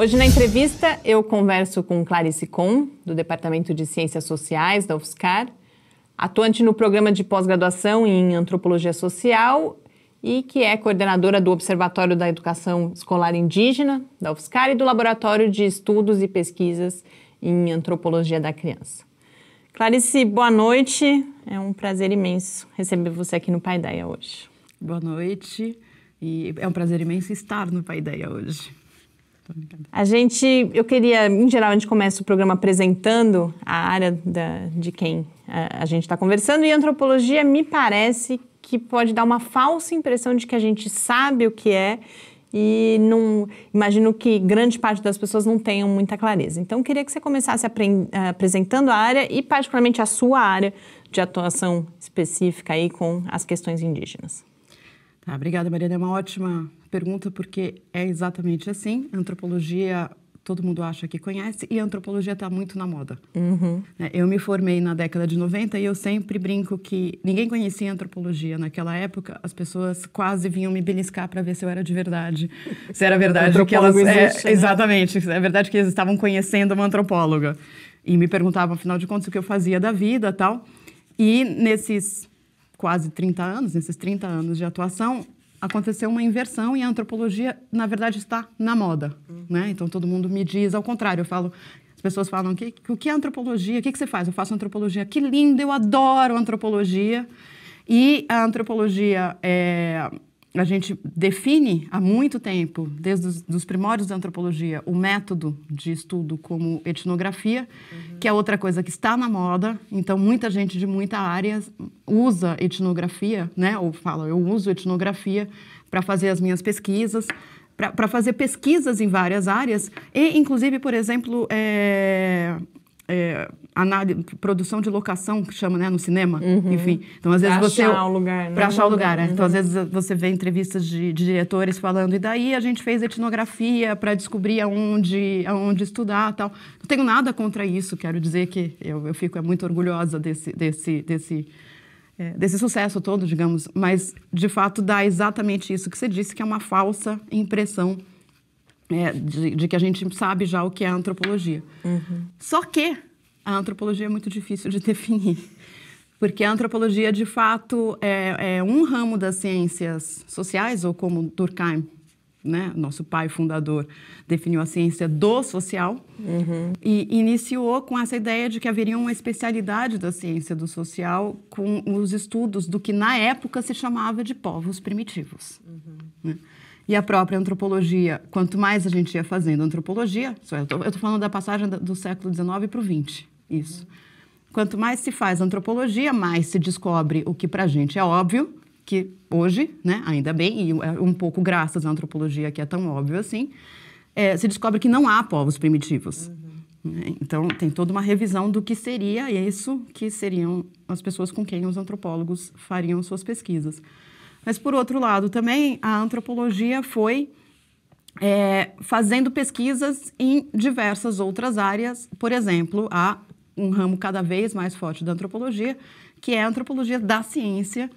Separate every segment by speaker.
Speaker 1: Hoje na entrevista eu converso com Clarice Com, do Departamento de Ciências Sociais da UFSCar, atuante no programa de pós-graduação em Antropologia Social e que é coordenadora do Observatório da Educação Escolar Indígena da UFSCar e do Laboratório de Estudos e Pesquisas em Antropologia da Criança. Clarice, boa noite. É um prazer imenso receber você aqui no Pai Paideia hoje. Boa noite. E é um prazer imenso estar no Pai Paideia hoje. A gente, eu queria, em geral, a gente começa o programa apresentando a área da, de quem a, a gente está conversando, e antropologia me parece que pode dar uma falsa impressão de que a gente sabe o que é e não imagino que grande parte das pessoas não tenham muita clareza. Então, queria que você começasse eh, apresentando a área e, particularmente, a sua área de atuação específica aí com as questões indígenas. Tá, obrigada, Mariana. É uma ótima pergunta porque é exatamente assim.
Speaker 2: Antropologia todo mundo acha que conhece, e a antropologia está muito na moda. Uhum. Né, eu me formei na década de 90 e eu sempre brinco que ninguém conhecia antropologia. Naquela época, as pessoas quase vinham me beliscar para ver se eu era de verdade, se era verdade que elas... É, existe, é, né? Exatamente, é verdade que eles estavam conhecendo uma antropóloga. E me perguntavam, afinal de contas, o que eu fazia da vida tal. E nesses quase 30 anos, nesses 30 anos de atuação, aconteceu uma inversão e a antropologia, na verdade, está na moda. Uhum. Né? Então, todo mundo me diz ao contrário. Eu falo, as pessoas falam, o que, que é antropologia? O que, que você faz? Eu faço antropologia. Que lindo, eu adoro antropologia. E a antropologia é a gente define há muito tempo, desde os dos primórdios da antropologia, o método de estudo como etnografia, uhum. que é outra coisa que está na moda. Então, muita gente de muita área usa etnografia, né? ou fala, eu uso etnografia para fazer as minhas pesquisas, para fazer pesquisas em várias áreas, e, inclusive, por exemplo, é, é, produção de locação, que chama, né, no cinema, uhum. enfim. Então, às vezes pra você... Né? Para achar o uhum.
Speaker 3: lugar, né? Para achar o lugar,
Speaker 2: né? Uhum. Então, às uhum. vezes você vê entrevistas de, de, diretores falando, e daí a gente fez etnografia para descobrir aonde, aonde estudar tal. Não tenho nada contra isso, quero dizer que eu, eu fico é muito orgulhosa desse... desse, desse é, desse sucesso todo, digamos, mas de fato dá exatamente isso que você disse, que é uma falsa impressão é, de, de, que a gente sabe já o que é a antropologia. Uhum. Só que a antropologia é muito difícil de definir, porque a antropologia, de fato, é, é um ramo das ciências sociais, ou como Durkheim, né, nosso pai fundador, definiu a ciência do social uhum. e iniciou com essa ideia de que haveria uma especialidade da ciência do social com os estudos do que na época se chamava de povos primitivos. Uhum. Né? e a própria antropologia. Quanto mais a gente ia fazendo antropologia, eu estou falando da passagem do século XIX para o XX, isso. Quanto mais se faz antropologia, mais se descobre o que para a gente é óbvio, que hoje, né, ainda bem, e é um pouco graças à antropologia que é tão óbvio assim, é, se descobre que não há povos primitivos. Uhum. É, então, tem toda uma revisão do que seria isso que seriam as pessoas com quem os antropólogos fariam suas pesquisas. Mas, por outro lado, também a antropologia foi é, fazendo pesquisas em diversas outras áreas. Por exemplo, há um ramo cada vez mais forte da antropologia, que é a antropologia da ciência.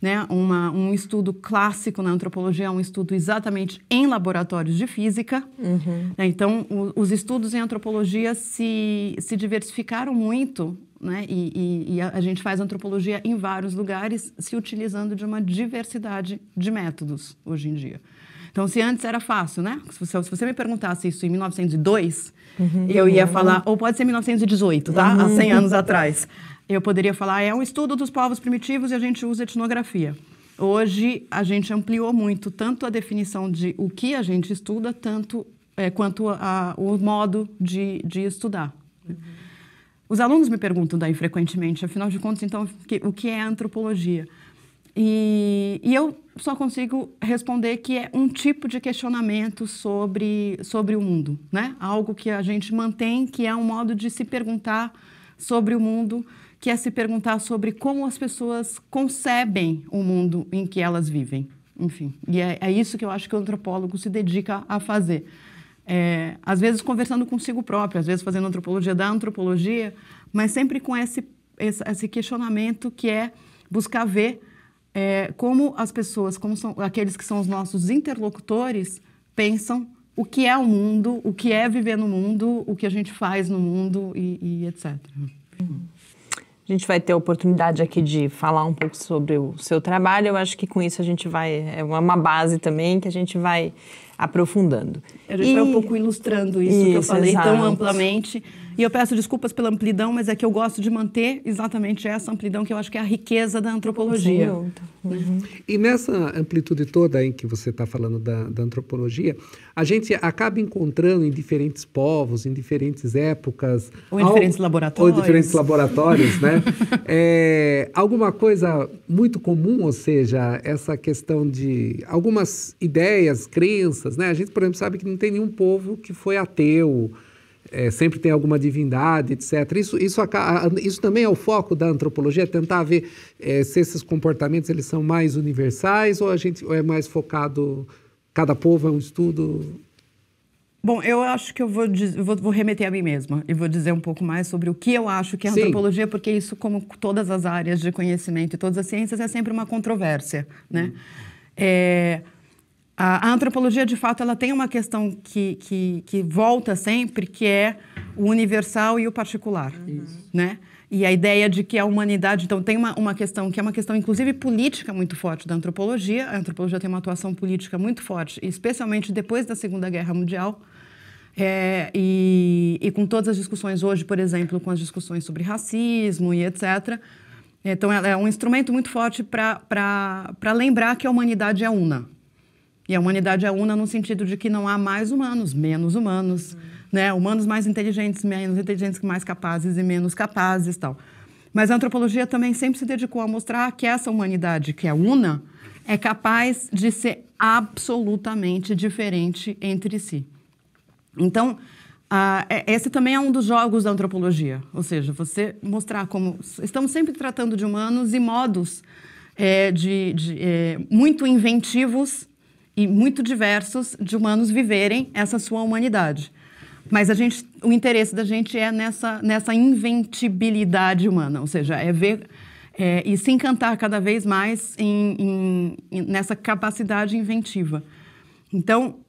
Speaker 2: Né? Uma, um estudo clássico na antropologia é um estudo exatamente em laboratórios de física. Uhum. Né? Então, o, os estudos em antropologia se, se diversificaram muito né? E, e, e, a gente faz antropologia em vários lugares, se utilizando de uma diversidade de métodos hoje em dia. Então, se antes era fácil, né? Se, se você me perguntasse isso em 1902,
Speaker 3: uhum, eu ia uhum. falar,
Speaker 2: ou pode ser 1918, tá? Uhum. Há 100 anos atrás. Eu poderia falar, é um estudo dos povos primitivos e a gente usa etnografia. Hoje, a gente ampliou muito tanto a definição de o que a gente estuda, tanto é, quanto a, o modo de, de estudar. Uhum. Os alunos me perguntam daí frequentemente, afinal de contas, então, o que é antropologia? E, e, eu só consigo responder que é um tipo de questionamento sobre, sobre o mundo, né? Algo que a gente mantém, que é um modo de se perguntar sobre o mundo, que é se perguntar sobre como as pessoas concebem o mundo em que elas vivem. Enfim, e é, é isso que eu acho que o antropólogo se dedica a fazer é, às vezes conversando consigo próprio, às vezes fazendo antropologia da antropologia, mas sempre com esse, esse, esse questionamento que é buscar ver é, como as pessoas, como são aqueles que são os nossos interlocutores, pensam o que é o mundo, o que é viver no mundo, o que a gente faz no mundo e, e etc.
Speaker 1: A gente vai ter a oportunidade aqui de falar um pouco sobre o seu trabalho. Eu acho que com isso a gente vai. É uma base também que a gente vai aprofundando. Eu e... um
Speaker 2: pouco ilustrando isso, isso que eu falei tão amplamente e eu peço desculpas pela amplidão, mas é que eu gosto de manter exatamente essa amplidão, que eu acho que é a riqueza da antropologia.
Speaker 3: Uhum. E nessa amplitude toda em que você está falando da, da antropologia, a gente acaba encontrando em diferentes povos, em diferentes épocas. Ou em diferentes laboratórios. Ou em diferentes laboratórios, né? É, alguma coisa muito comum, ou seja, essa questão de algumas ideias, crenças, né? A gente, por exemplo, sabe que não tem nenhum povo que foi ateu é, sempre tem alguma divindade, etc. Isso, isso, isso também é o foco da antropologia, é tentar ver é, se esses comportamentos eles são mais universais ou a gente ou é mais focado, cada povo é um estudo
Speaker 2: Bom, eu acho que eu vou, vou, vou, remeter a mim mesma e vou dizer um pouco mais sobre o que eu acho que é antropologia, porque isso, como todas as áreas de conhecimento e todas as ciências, é sempre uma controvérsia, né? Hum. É, a, antropologia, de fato, ela tem uma questão que, que, que volta sempre, que é o universal e o particular, uhum. né? E a ideia de que a humanidade... Então, tem uma, uma questão que é uma questão, inclusive, política muito forte da antropologia. A antropologia tem uma atuação política muito forte, especialmente depois da Segunda Guerra Mundial. É, e, e com todas as discussões hoje, por exemplo, com as discussões sobre racismo e etc., então, ela é um instrumento muito forte para lembrar que a humanidade é una. E a humanidade é una no sentido de que não há mais humanos, menos humanos, uhum. né? Humanos mais inteligentes, menos inteligentes, mais capazes e menos capazes, tal. Mas a antropologia também sempre se dedicou a mostrar que essa humanidade, que é una, é capaz de ser absolutamente diferente entre si. Então, é, esse também é um dos jogos da antropologia, ou seja, você mostrar como estamos sempre tratando de humanos e modos é, de, de é, muito inventivos e muito diversos de humanos viverem essa sua humanidade. Mas a gente, o interesse da gente é nessa, nessa inventibilidade humana, ou seja, é ver é, e se encantar cada vez mais em, em, nessa capacidade inventiva. Então,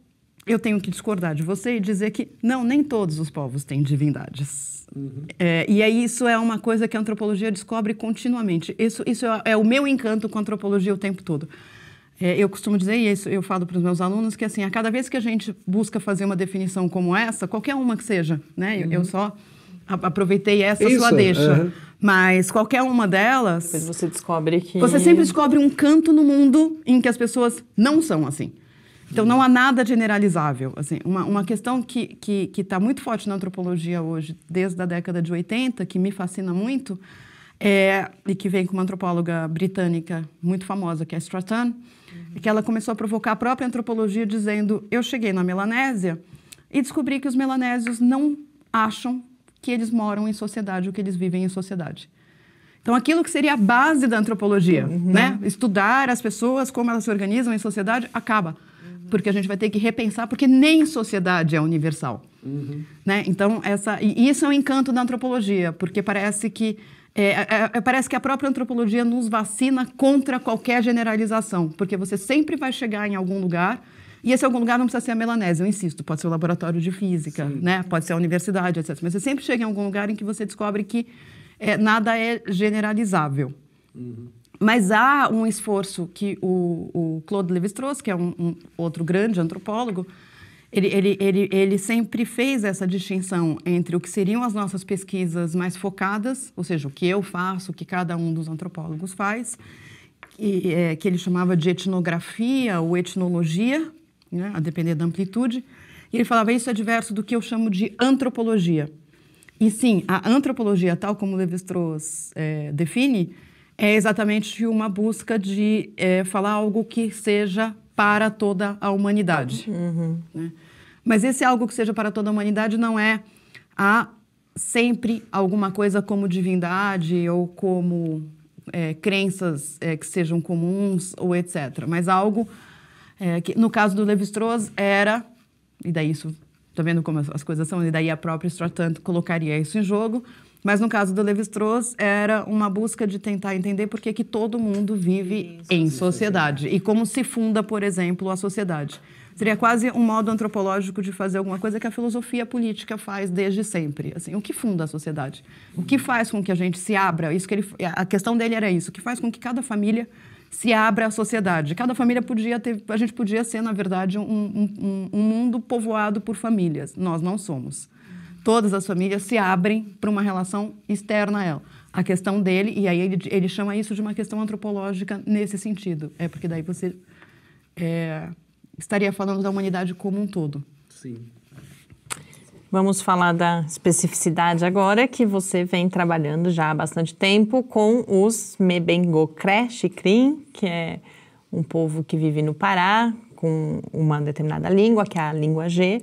Speaker 2: eu tenho que discordar de você e dizer que não, nem todos os povos têm divindades. Uhum. É, e aí isso é uma coisa que a antropologia descobre continuamente. Isso, isso é, é o meu encanto com a antropologia o tempo todo. É, eu costumo dizer, e isso eu falo para os meus alunos, que assim, a cada vez que a gente busca fazer uma definição como essa, qualquer uma que seja, né? Uhum. Eu só aproveitei essa isso, sua deixa. Uhum. Mas qualquer uma delas. Depois você descobre que. Você sempre descobre um canto no mundo em que as pessoas não são assim. Então não há nada generalizável. Assim, uma, uma questão que está que, que tá muito forte na antropologia hoje, desde a década de 80, que me fascina muito, é, e que vem com uma antropóloga britânica muito famosa, que é Stratton, uhum. que ela começou a provocar a própria antropologia dizendo: Eu cheguei na Melanésia e descobri que os melanésios não acham que eles moram em sociedade ou que eles vivem em sociedade. Então, aquilo que seria a base da antropologia, uhum. né? estudar as pessoas, como elas se organizam em sociedade, acaba. Uhum. Porque a gente vai ter que repensar, porque nem sociedade é universal. Uhum. Né? Então, essa, e isso é o um encanto da antropologia, porque parece que é é, é, é, parece que a própria antropologia nos vacina contra qualquer generalização, porque você sempre vai chegar em algum lugar. E esse algum lugar não precisa ser a melanese, eu insisto, pode ser o laboratório de física, né? pode ser a universidade, etc. Mas você sempre chega em algum lugar em que você descobre que é, nada é generalizável. Uhum. Mas há um esforço que o, o Claude Lévi-Strauss, que é um, um outro grande antropólogo, ele, ele, ele, ele sempre fez essa distinção entre o que seriam as nossas pesquisas mais focadas, ou seja, o que eu faço, o que cada um dos antropólogos faz, que, é, que ele chamava de etnografia ou etnologia, né, a depender da amplitude, e ele falava isso é diverso do que eu chamo de antropologia. E sim, a antropologia, tal como Levi-Strauss é, define, é exatamente uma busca de é, falar algo que seja para toda a humanidade. Uhum. Né? Mas esse é algo que seja para toda a humanidade não é há sempre alguma coisa como divindade ou como é, crenças é, que sejam comuns ou etc. Mas algo é, que, no caso do Levi-Strauss, era, e daí isso, tá vendo como as, coisas são, e daí a própria Stratan colocaria isso em jogo, mas no caso do Levi-Strauss, era uma busca de tentar entender por que, que todo mundo vive Isso, em sociedade e como se funda, por exemplo, a sociedade. Seria quase um modo antropológico de fazer alguma coisa que a filosofia política faz desde sempre. Assim, o que funda a sociedade? O que faz com que a gente se abra? Isso que ele, a questão dele era isso. O que faz com que cada família se abra à sociedade? Cada família podia ter, a gente podia ser, na verdade, um, um, um mundo povoado por famílias. Nós não somos todas as famílias se abrem para uma relação externa a ela. A questão dele, e aí ele, ele chama isso de uma questão antropológica nesse sentido. É porque daí
Speaker 1: você é, estaria falando da humanidade como um todo. Sim. Vamos falar da especificidade agora, que você vem trabalhando já há bastante tempo com os Mebengocré Xikrim, que é um povo que vive no Pará, com uma determinada língua, que é a língua G.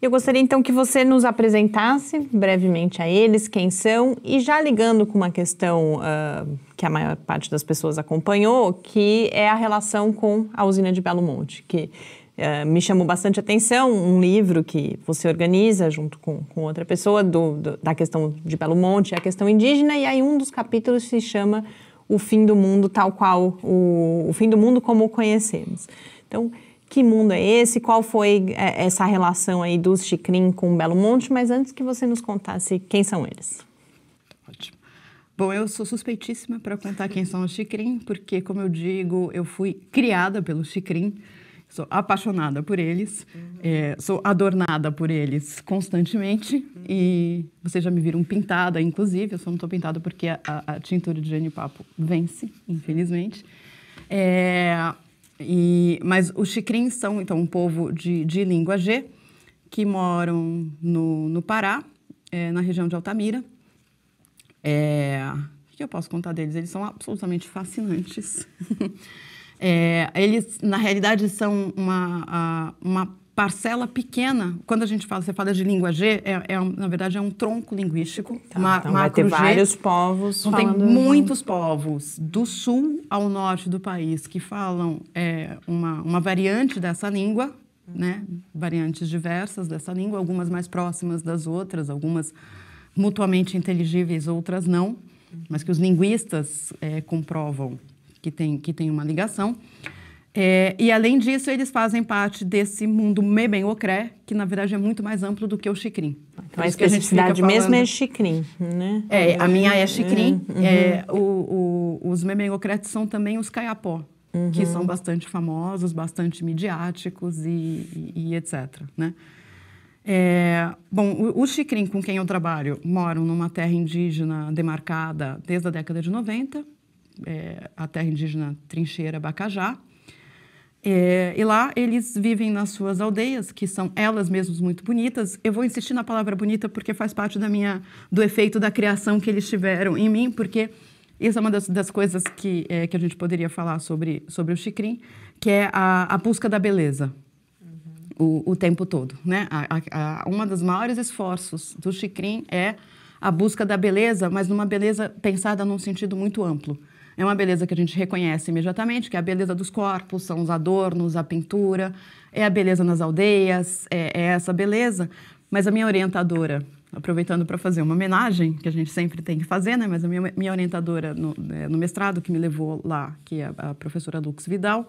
Speaker 1: Eu gostaria então que você nos apresentasse brevemente a eles, quem são, e já ligando com uma questão uh, que a maior parte das pessoas acompanhou, que é a relação com a usina de Belo Monte, que uh, me chamou bastante atenção, um livro que você organiza junto com, com outra pessoa do, do, da questão de Belo Monte, a questão indígena, e aí um dos capítulos se chama O Fim do Mundo, tal qual o, o Fim do Mundo como o conhecemos. Então, que mundo é esse, qual foi é, essa relação aí dos chicrin com Belo Monte, mas antes que você nos contasse quem são eles.
Speaker 2: Bom, eu sou suspeitíssima para contar quem são os chicrin, porque, como eu digo, eu fui criada pelo chicrin. sou apaixonada por eles, uhum. é, sou adornada por eles constantemente, uhum. e vocês já me viram pintada, inclusive, eu só não estou pintada porque a, a, tintura de papo vence, infelizmente. É, e, mas os Xicrins são, então, um povo de, de língua G, que moram no, no Pará, é, na região de Altamira. É, o que eu posso contar deles? Eles são absolutamente fascinantes. é, eles, na realidade, são uma, uma parcela pequena. Quando a gente fala, você fala de língua G, é, é na verdade é um tronco linguístico. Tá, ma, então vai ter G. vários
Speaker 1: povos. Então, tem muitos
Speaker 2: povos do sul ao norte do país que falam é, uma, uma variante dessa língua, né? Variantes diversas dessa língua, algumas mais próximas das outras, algumas mutuamente inteligíveis, outras não, mas que os linguistas é, comprovam que tem, que tem uma ligação. É, e além disso, eles fazem parte desse mundo mebenocré, que na verdade é muito mais amplo do que o chicrim. Então, a especificidade mesmo é
Speaker 1: chicrim, né? É, a minha é chicrim. Hum,
Speaker 2: uhum. É, os mebenocretes são também os caiapó, uhum. que são bastante famosos, bastante midiáticos e, e, e etc. Né? É, bom, os chicrim com quem eu trabalho moram numa terra indígena demarcada desde a década de 90, é, a terra indígena Trincheira Bacajá. É, e lá eles vivem nas suas aldeias, que são elas mesmas muito bonitas. Eu vou insistir na palavra bonita porque faz parte da minha do efeito da criação que eles tiveram em mim, porque isso é uma das, das coisas que, é, que a gente poderia falar sobre, sobre o Xicrim, que é a, a busca da beleza uhum. o, o, tempo todo. Né? A, a, uma das maiores esforços do Xicrim é a busca da beleza, mas numa beleza pensada num sentido muito amplo. É uma beleza que a gente reconhece imediatamente, que é a beleza dos corpos, são os adornos, a pintura, é a beleza nas aldeias, é, é essa beleza. Mas a minha orientadora, aproveitando para fazer uma homenagem, que a gente sempre tem que fazer, né? Mas a minha, minha orientadora no, é, no mestrado, que me levou lá, que é a professora Lux Vidal,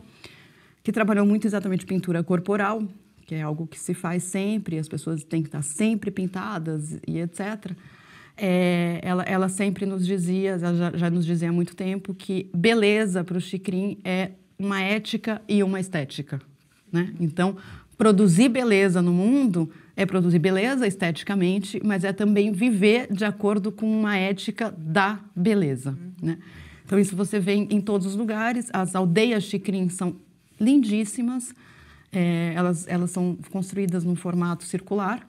Speaker 2: que trabalhou muito exatamente pintura corporal, que é algo que se faz sempre, as pessoas têm que estar sempre pintadas e etc é, ela, ela sempre nos dizia, ela já, já nos dizia há muito tempo, que beleza para o Chicrin é uma ética e uma estética. Né? Então, produzir beleza no mundo é produzir beleza esteticamente, mas é também viver de acordo com uma ética da beleza. Uhum. Né? Então, isso você vê em todos os lugares. As aldeias Chicrin são lindíssimas, é, elas, elas são construídas num formato circular.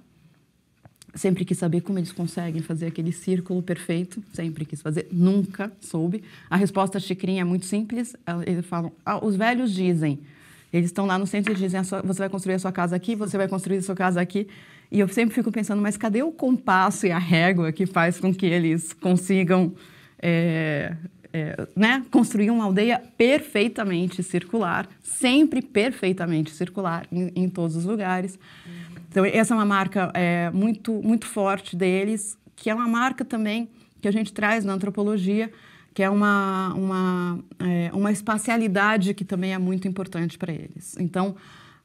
Speaker 2: Sempre quis saber como eles conseguem fazer aquele círculo perfeito, sempre quis fazer, nunca soube. A resposta chicrinha é muito simples, eles falam, ah, os velhos dizem, eles estão lá no centro e dizem, sua, você vai construir a sua casa aqui, você vai construir a sua casa aqui. E eu sempre fico pensando, mas cadê o compasso e a régua que faz com que eles consigam é, é, né, construir uma aldeia perfeitamente circular, sempre perfeitamente circular em, em todos os lugares? Então, essa é uma marca é, muito, muito forte deles, que é uma marca também que a gente traz na antropologia, que é uma, uma, é, uma espacialidade que também é muito importante para eles. Então,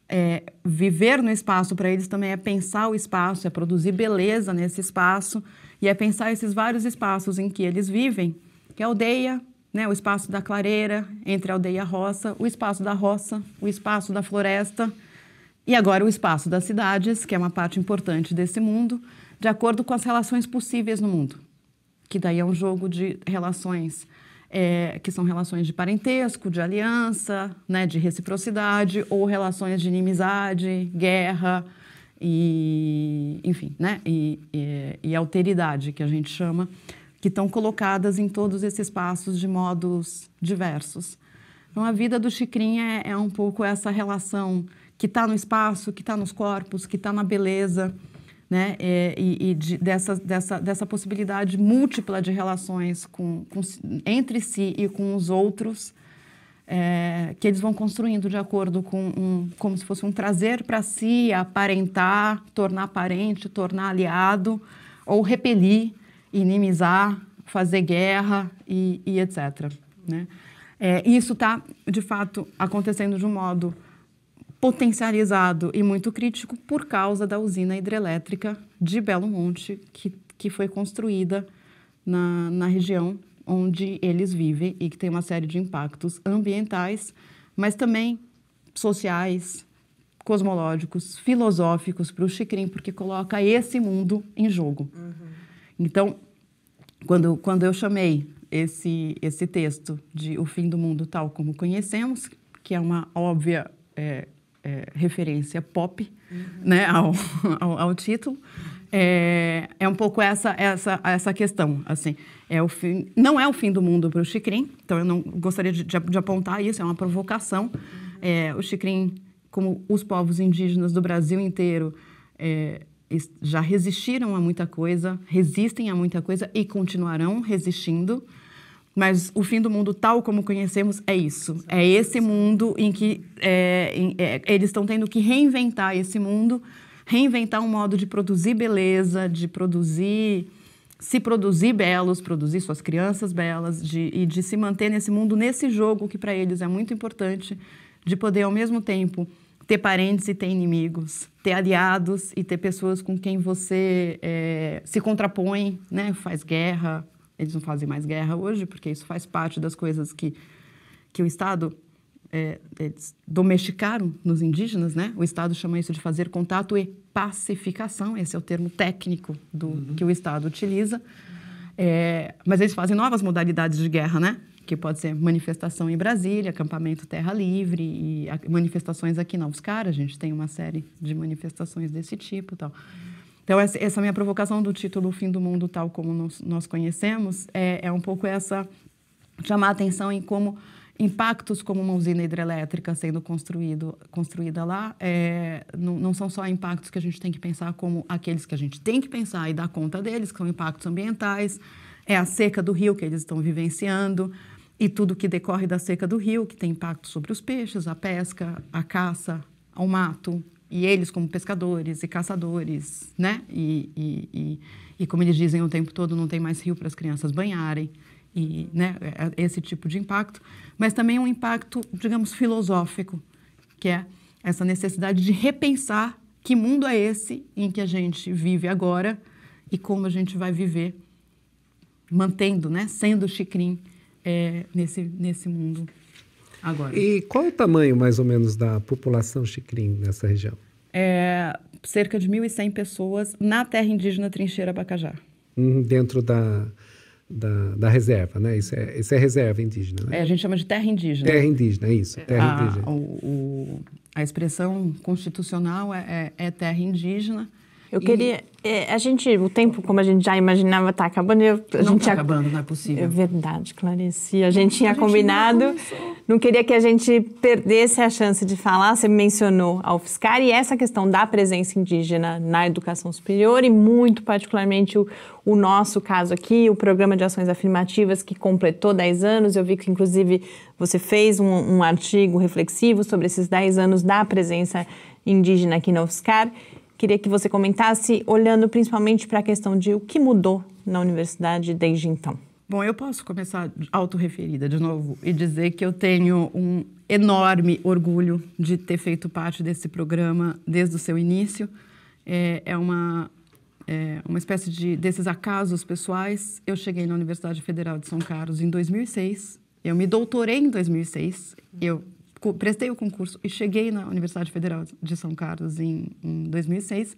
Speaker 2: é, viver no espaço para eles também é pensar o espaço, é produzir beleza nesse espaço e é pensar esses vários espaços em que eles vivem, que é a aldeia, né, o espaço da clareira, entre a aldeia e a roça, o espaço da roça, o espaço da floresta, e agora o espaço das cidades, que é uma parte importante desse mundo, de acordo com as relações possíveis no mundo. Que daí é um jogo de relações, é, que são relações de parentesco, de aliança, né, de reciprocidade, ou relações de inimizade, guerra, e, enfim, né, e, e, e alteridade, que a gente chama, que estão colocadas em todos esses espaços de modos diversos. Então, a vida do Chicrinha é, é um pouco essa relação que está no espaço, que está nos corpos, que está na beleza, né? É, e, e de, dessa, dessa, dessa possibilidade múltipla de relações com, com, entre si e com os outros, é, que eles vão construindo de acordo com um, como se fosse um trazer para si, aparentar, tornar parente, tornar aliado, ou repelir, inimizar, fazer guerra e, e etc. Né? É, e isso está, de fato, acontecendo de um modo potencializado e muito crítico por causa da usina hidrelétrica de Belo Monte, que, que foi construída na, na região onde eles vivem e que tem uma série de impactos ambientais, mas também sociais, cosmológicos, filosóficos para o Xicrim, porque coloca esse mundo em jogo. Uhum. Então, quando, quando eu chamei esse, esse texto de O Fim do Mundo Tal Como Conhecemos, que é uma óbvia é, é, referência pop uhum. né, ao, ao, ao título. É, é, um pouco essa, essa, essa questão, assim, é o fim, não é o fim do mundo para o Chicrin, então eu não gostaria de, de, apontar isso, é uma provocação. É, o Chicrin, como os povos indígenas do Brasil inteiro, é, já resistiram a muita coisa, resistem a muita coisa e continuarão resistindo. Mas o fim do mundo tal como conhecemos é isso. É esse mundo em que é, em, é, eles estão tendo que reinventar esse mundo, reinventar um modo de produzir beleza, de produzir se produzir belos, produzir suas crianças belas de, e de se manter nesse mundo, nesse jogo que para eles é muito importante, de poder ao mesmo tempo ter parentes e ter inimigos, ter aliados e ter pessoas com quem você é, se contrapõe, né? faz guerra, eles não fazem mais guerra hoje, porque isso faz parte das coisas que, que o Estado. É, eles domesticaram nos indígenas, né? O Estado chama isso de fazer contato e pacificação. Esse é o termo técnico do, uhum. que o Estado utiliza. É, mas eles fazem novas modalidades de guerra, né? que pode ser manifestação em Brasília, acampamento Terra Livre e manifestações aqui em Novos Caras. A gente tem uma série de manifestações desse tipo, tal. Então, essa minha provocação do título O Fim do Mundo, tal como nós, nós conhecemos, é, é um pouco essa chamar a atenção em como impactos como uma usina hidrelétrica sendo construído, construída lá é, não, não, são só impactos que a gente tem que pensar como aqueles que a gente tem que pensar e dar conta deles, que são impactos ambientais, é a seca do rio que eles estão vivenciando e tudo que decorre da seca do rio, que tem impacto sobre os peixes, a pesca, a caça, ao mato, e eles, como pescadores e caçadores, né? E, e, e, e, como eles dizem o tempo todo, não tem mais rio para as crianças banharem, e, né? É, é esse tipo de impacto, mas também um impacto, digamos, filosófico, que é essa necessidade de repensar que mundo é esse em que a gente vive agora e como a gente vai viver, mantendo, né? Sendo chicrin é, nesse, nesse mundo
Speaker 3: Agora. E qual é o tamanho, mais ou menos, da população chicrim nessa região?
Speaker 2: é, cerca de 1.100 pessoas na terra indígena Trincheira Bacajá.
Speaker 3: Hum, dentro da, da, da reserva, né? Isso é, isso é reserva indígena, né? É, a
Speaker 2: gente chama de terra indígena. Terra indígena,
Speaker 3: isso, terra a, indígena.
Speaker 1: O, o, a expressão constitucional é, é, é terra indígena, eu e... queria. É, a gente, o tempo, como a gente já imaginava, está acabando. Eu, a não está acabando, não é possível. É verdade, Clarice. A gente tinha a combinado. Gente não, não, queria que a gente perdesse a chance de falar. Você mencionou a UFSCar e essa questão da presença indígena na educação superior e, muito particularmente, o, o nosso caso aqui, o Programa de Ações Afirmativas, que completou 10 anos. Eu vi que, inclusive, você fez um, um artigo reflexivo sobre esses 10 anos da presença indígena aqui na UFSCar. Queria que você comentasse, olhando principalmente para a questão de o que mudou na universidade desde então.
Speaker 2: Bom, eu posso começar autorreferida de novo e dizer que eu tenho um enorme orgulho de ter feito parte desse programa desde o seu início. É, é uma, é uma espécie de desses acasos pessoais. Eu cheguei na Universidade Federal de São Carlos em 2006. Eu me doutorei em 2006. Eu prestei o concurso e cheguei na Universidade Federal de São Carlos em, em 2006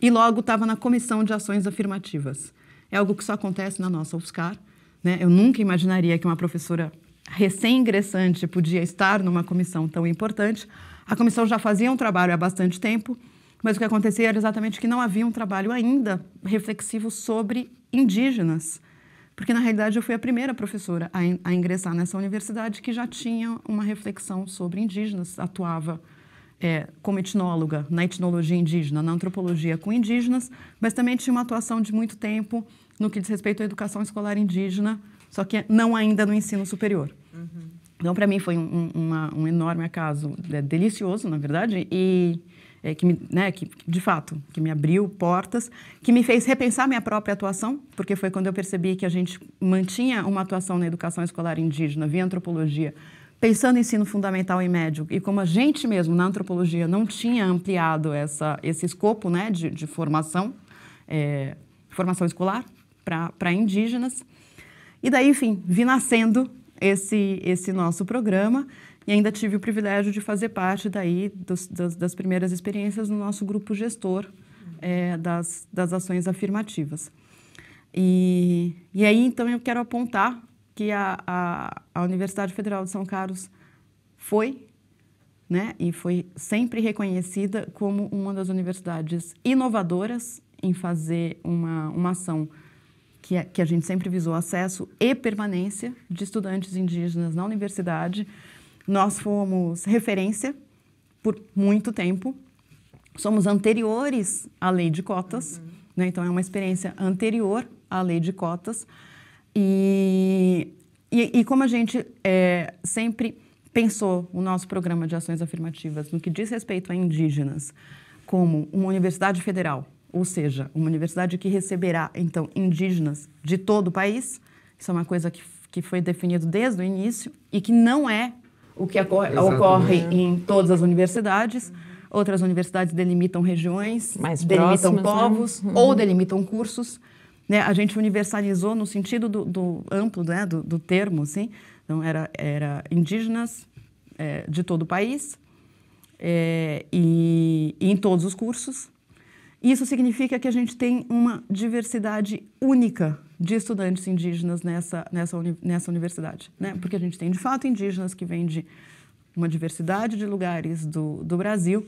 Speaker 2: e logo estava na Comissão de Ações Afirmativas. É algo que só acontece na nossa UFSCar. Né? Eu nunca imaginaria que uma professora recém-ingressante podia estar numa comissão tão importante. A comissão já fazia um trabalho há bastante tempo, mas o que acontecia era exatamente que não havia um trabalho ainda reflexivo sobre indígenas porque na realidade eu fui a primeira professora a, in, a ingressar nessa universidade que já tinha uma reflexão sobre indígenas, atuava é, como etnóloga na etnologia indígena, na antropologia com indígenas, mas também tinha uma atuação de muito tempo no que diz respeito à educação escolar indígena, só que não ainda no ensino superior. Uhum. Então, para mim, foi um, uma, um enorme acaso, é, delicioso, na verdade, e é, que, me, né, que de fato, que me abriu portas, que me fez repensar minha própria atuação, porque foi quando eu percebi que a gente mantinha uma atuação na educação escolar indígena via antropologia, pensando em ensino fundamental e médio, e como a gente mesmo na antropologia não tinha ampliado essa, esse escopo né, de, de formação, é, formação escolar para indígenas. E daí, enfim, vi nascendo esse, esse nosso programa. E ainda tive o privilégio de fazer parte daí dos, das, das, primeiras experiências no nosso grupo gestor é, das, das ações afirmativas. E, e aí, então, eu quero apontar que a, a, a Universidade Federal de São Carlos foi né, e foi sempre reconhecida como uma das universidades inovadoras em fazer uma, uma ação que, é, que a gente sempre visou acesso e permanência de estudantes indígenas na universidade, nós fomos referência por muito tempo. Somos anteriores à lei de cotas, uhum. né? então é uma experiência anterior à lei de cotas. E, e, e como a gente é, sempre pensou o nosso programa de ações afirmativas no que diz respeito a indígenas como uma universidade federal, ou seja, uma universidade que receberá, então, indígenas de todo o país, isso é uma coisa que, que foi definido desde o início e que não é o que ocorre, ocorre em todas as universidades. Outras universidades delimitam regiões, Mais delimitam próximas, né? povos né? ou delimitam cursos. Né? A gente universalizou no sentido do, do amplo né? do, do, termo, assim. Então, era, era indígenas é, de todo o país é, e, e em todos os cursos. Isso significa que a gente tem uma diversidade única de estudantes indígenas nessa, nessa, uni, nessa universidade, né? Porque a gente tem, de fato, indígenas que vêm de uma diversidade de lugares do, do Brasil,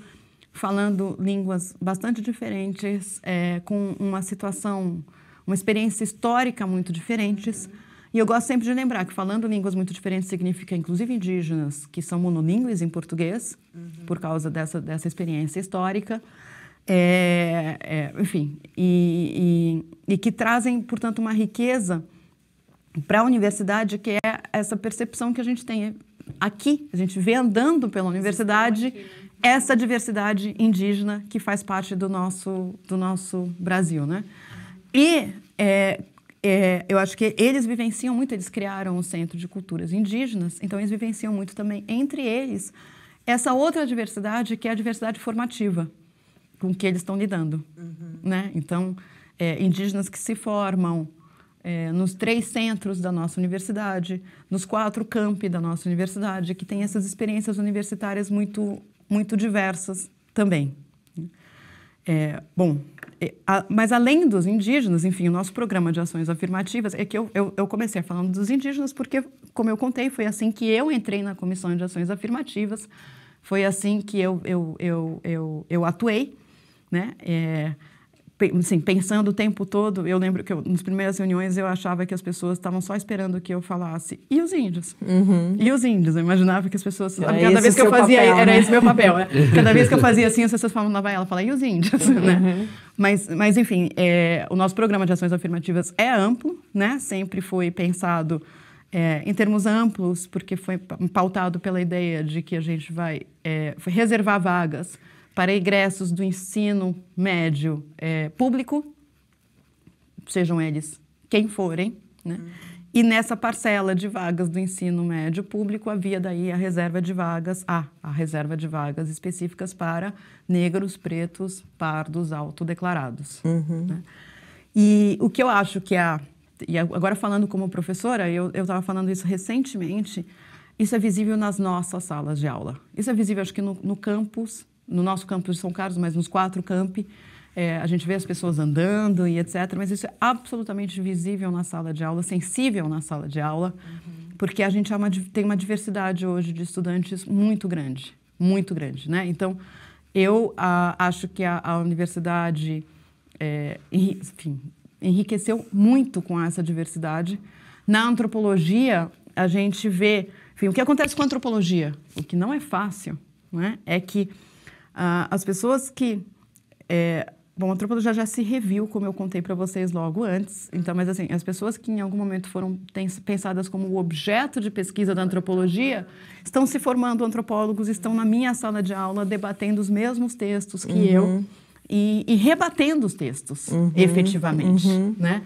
Speaker 2: falando línguas bastante diferentes, é, com uma situação, uma experiência histórica muito diferentes. E eu gosto sempre de lembrar que falando línguas muito diferentes significa, inclusive, indígenas que são monolíngues em português, uhum. por causa dessa, dessa experiência histórica é, é, enfim, e, e, e, que trazem, portanto, uma riqueza para a universidade, que é essa percepção que a gente tem aqui, a gente vê andando pela universidade né? essa diversidade indígena que faz parte do nosso, do nosso Brasil, né? E é, é, eu acho que eles vivenciam muito, eles criaram o Centro de Culturas Indígenas, então eles vivenciam muito também, entre eles, essa outra diversidade que é a diversidade formativa com que eles estão lidando, uhum. né? Então, é, indígenas que se formam é, nos três centros da nossa universidade, nos quatro campi da nossa universidade, que tem essas experiências universitárias muito, muito diversas também. É, bom, é, a, mas além dos indígenas, enfim, o nosso programa de ações afirmativas é que eu, eu, eu comecei falando dos indígenas porque, como eu contei, foi assim que eu entrei na Comissão de Ações Afirmativas, foi assim que eu, eu, eu, eu, eu atuei né? É, assim, pensando o tempo todo, eu lembro que eu, nas primeiras reuniões eu achava que as pessoas estavam só esperando que eu falasse e os índios? Uhum. E os índios? Eu imaginava que as pessoas... Era cada vez que eu fazia... Papel, era né? esse meu papel, né? Cada vez que eu fazia assim, as pessoas falavam, lá vai ela falar, e os índios? Uhum. Né? Mas, mas, enfim, é, o nosso programa de ações afirmativas é amplo, né? Sempre foi pensado é, em termos amplos, porque foi pautado pela ideia de que a gente vai é, reservar vagas para egressos do ensino médio é, público, sejam eles quem forem, né? E nessa parcela de vagas do ensino médio público havia daí a reserva de vagas, a, ah, a reserva de vagas específicas para negros, pretos, pardos, autodeclarados. Uhum. Né? E o que eu acho que há é E agora falando como professora, eu estava falando isso recentemente, isso é visível nas nossas salas de aula. Isso é visível, acho que no, no campus no nosso campo de São Carlos, mas nos quatro campi, é, a gente vê as pessoas andando e etc. Mas isso é absolutamente visível na sala de aula, sensível na sala de aula, uhum. porque a gente é uma, tem uma diversidade hoje de estudantes muito grande, muito grande, né? Então, eu a, acho que a, a universidade, é, enfim, enriqueceu muito com essa diversidade. Na antropologia, a gente vê, enfim, o que acontece com a antropologia, o que não é fácil, né? É que ah, as pessoas que. É, bom, a antropologia já se reviu, como eu contei para vocês logo antes. Então, mas assim, as pessoas que em algum momento foram pensadas como objeto de pesquisa da antropologia estão se formando antropólogos, estão na minha sala de aula debatendo os mesmos textos que uhum. eu e, e, rebatendo os textos, uhum. efetivamente, uhum. né?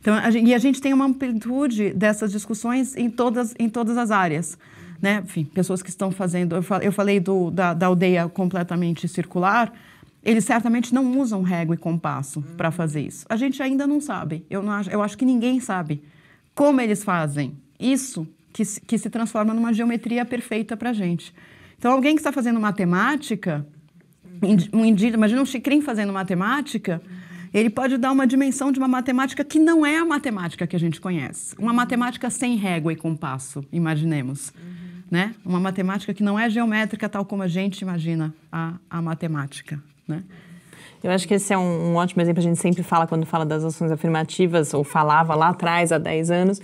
Speaker 2: Então, a, e a gente tem uma amplitude dessas discussões em todas, em todas as áreas né? Enfim, pessoas que estão fazendo. Eu falei do, da, da aldeia completamente circular. Eles certamente não usam régua e compasso hum. para fazer isso. A gente ainda não sabe. Eu, não acho, eu acho que ninguém sabe como eles fazem isso que, que se transforma numa geometria perfeita para a gente. Então, alguém que está fazendo matemática, um indígena, imagina um chicrim fazendo matemática, ele pode dar uma dimensão de uma matemática que não é a matemática que a gente conhece. Uma matemática sem régua e compasso, imaginemos. Uhum né? Uma matemática que não é geométrica tal como a gente imagina a, a matemática,
Speaker 1: né? Eu acho que esse é um, um ótimo exemplo, a gente sempre fala quando fala das ações afirmativas, ou falava lá atrás, há 10 anos,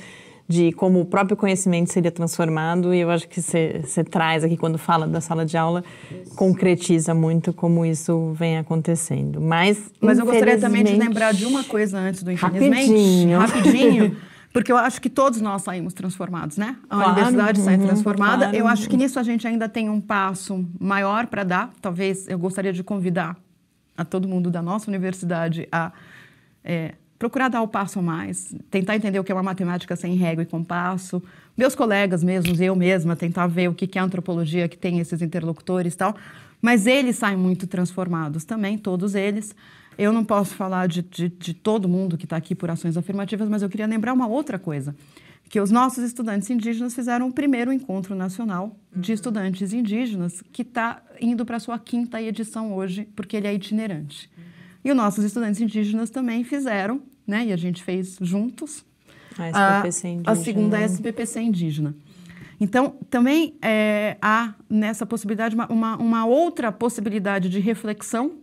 Speaker 1: de como o próprio conhecimento seria transformado, e eu acho que você traz aqui, quando fala da sala de aula, isso. concretiza muito como isso vem acontecendo. Mas, Mas eu gostaria também de lembrar de
Speaker 2: uma coisa antes do infelizmente. Rapidinho. Rapidinho.
Speaker 1: Porque eu acho que todos
Speaker 2: nós saímos transformados, né? A claro, universidade uhum, sai transformada. Claro. Eu acho que nisso a gente ainda tem um passo maior para dar. Talvez eu gostaria de convidar a todo mundo da nossa universidade a é, procurar dar o passo a mais, tentar entender o que é uma matemática sem régua e compasso. Meus colegas mesmos, eu mesma, tentar ver o que é antropologia, que tem esses interlocutores e tal. Mas eles saem muito transformados também, todos eles. Eu não posso falar de, de, de todo mundo que está aqui por ações afirmativas, mas eu queria lembrar uma outra coisa que os nossos estudantes indígenas fizeram o primeiro encontro nacional de uhum. estudantes indígenas, que está indo para a sua quinta edição hoje, porque ele é itinerante. Uhum. E os nossos estudantes indígenas também fizeram, né? E a gente fez juntos
Speaker 1: a, SPPC a, indígena.
Speaker 2: a segunda né? SPPC indígena. Então, também é, há nessa possibilidade uma, uma, uma outra possibilidade de reflexão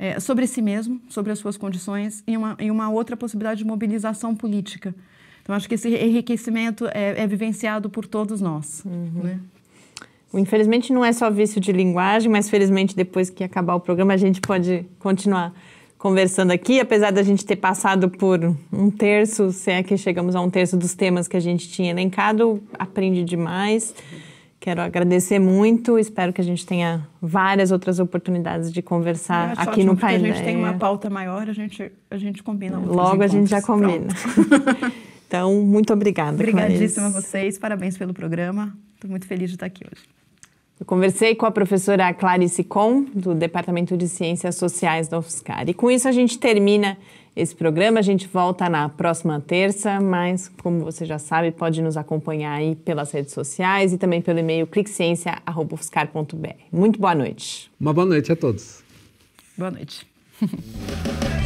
Speaker 2: é, sobre si mesmo, sobre as suas condições, e uma, e uma outra possibilidade de mobilização política. Então, acho que esse
Speaker 1: enriquecimento é, é vivenciado por todos nós. Uhum. Né? Infelizmente, não é só vício de linguagem, mas felizmente, depois que acabar o programa, a gente pode continuar conversando aqui, apesar da gente ter passado por um terço, se é que chegamos a um terço dos temas que a gente tinha elencado, aprende demais. Quero agradecer muito, espero que a gente tenha várias outras oportunidades de conversar é, aqui no painel. a gente tem uma
Speaker 2: pauta maior, a gente, a gente combina. Logo a gente já combina.
Speaker 1: então, muito obrigada, Obrigadíssima a
Speaker 2: vocês, parabéns pelo programa. Estou muito feliz de estar aqui hoje.
Speaker 1: Eu conversei com a professora Clarice Com, do Departamento de Ciências Sociais da UFSCar. E com isso a gente termina esse programa. A gente volta na próxima terça, mas como você já sabe, pode nos acompanhar aí pelas redes sociais e também pelo e-mail cliqueciência.ufscar.br. Muito boa noite.
Speaker 3: Uma boa noite a todos. Boa noite.